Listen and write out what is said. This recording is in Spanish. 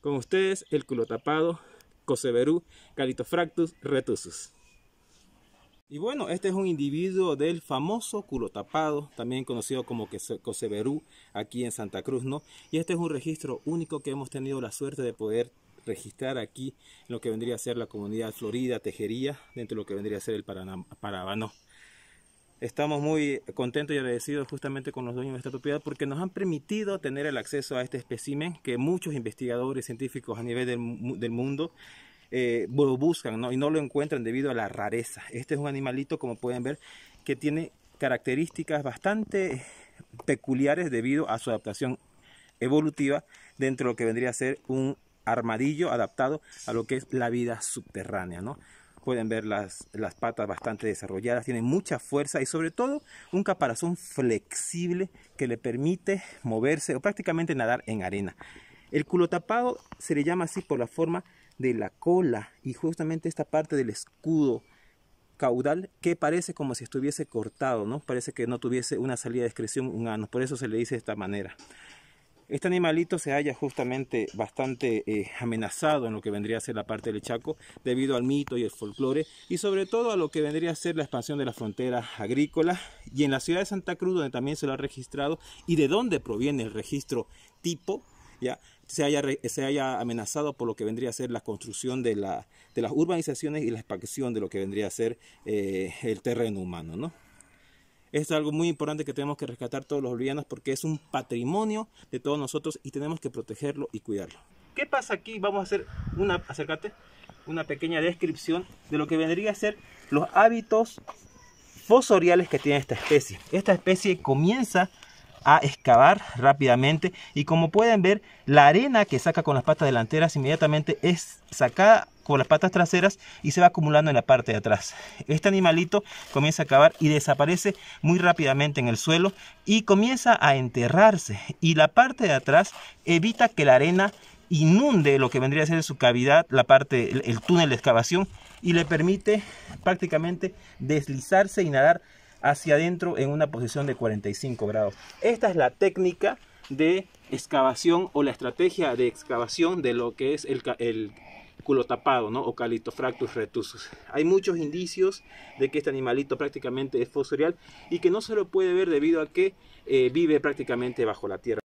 Con ustedes, el culo tapado, coseberú Calitofractus retusus. Y bueno, este es un individuo del famoso culo tapado, también conocido como Coseberú aquí en Santa Cruz, ¿no? Y este es un registro único que hemos tenido la suerte de poder registrar aquí en lo que vendría a ser la comunidad Florida, Tejería, dentro de lo que vendría a ser el Paraná, estamos muy contentos y agradecidos justamente con los dueños de esta propiedad porque nos han permitido tener el acceso a este espécimen que muchos investigadores científicos a nivel del, mundo eh, buscan y no lo encuentran debido a la rareza. Este es un animalito, como pueden ver, que tiene características bastante peculiares debido a su adaptación evolutiva dentro de lo que vendría a ser un armadillo adaptado a lo que es la vida subterránea, ¿no? pueden ver las, patas bastante desarrolladas, tiene mucha fuerza y sobre todo un caparazón flexible que le permite moverse o prácticamente nadar en arena. El culo tapado se le llama así por la forma de la cola y justamente esta parte del escudo caudal que parece como si estuviese cortado, ¿no? Parece que no tuviese una salida de excreción, un ano, por eso se le dice de esta manera. Este animalito se haya justamente bastante eh, amenazado en lo que vendría a ser la parte del Chaco debido al mito y el folclore y sobre todo a lo que vendría a ser la expansión de las fronteras agrícolas y en la ciudad de Santa Cruz donde también se lo ha registrado y de dónde proviene el registro tipo ya se haya, amenazado por lo que vendría a ser la construcción de, las urbanizaciones y la expansión de lo que vendría a ser eh, el terreno humano, ¿no? es algo muy importante que tenemos que rescatar todos los bolivianos porque es un patrimonio de todos nosotros y tenemos que protegerlo y cuidarlo. ¿Qué pasa aquí? Vamos a hacer una, acércate, una pequeña descripción de lo que vendría a ser los hábitos fosoriales que tiene esta especie. Esta especie comienza a excavar rápidamente y como pueden ver la arena que saca con las patas delanteras inmediatamente es sacada por las patas traseras y se va acumulando en la parte de atrás. Este animalito comienza a cavar y desaparece muy rápidamente en el suelo y comienza a enterrarse y la parte de atrás evita que la arena inunde lo que vendría a ser su cavidad, la parte, el, túnel de excavación y le permite prácticamente deslizarse y nadar hacia adentro en una posición de 45 grados. Esta es la técnica de excavación o la estrategia de excavación de lo que es el culo tapado, ¿no? O fractus retusus. Hay muchos indicios de que este animalito prácticamente es fosorial y que no se lo puede ver debido a que eh, vive prácticamente bajo la tierra.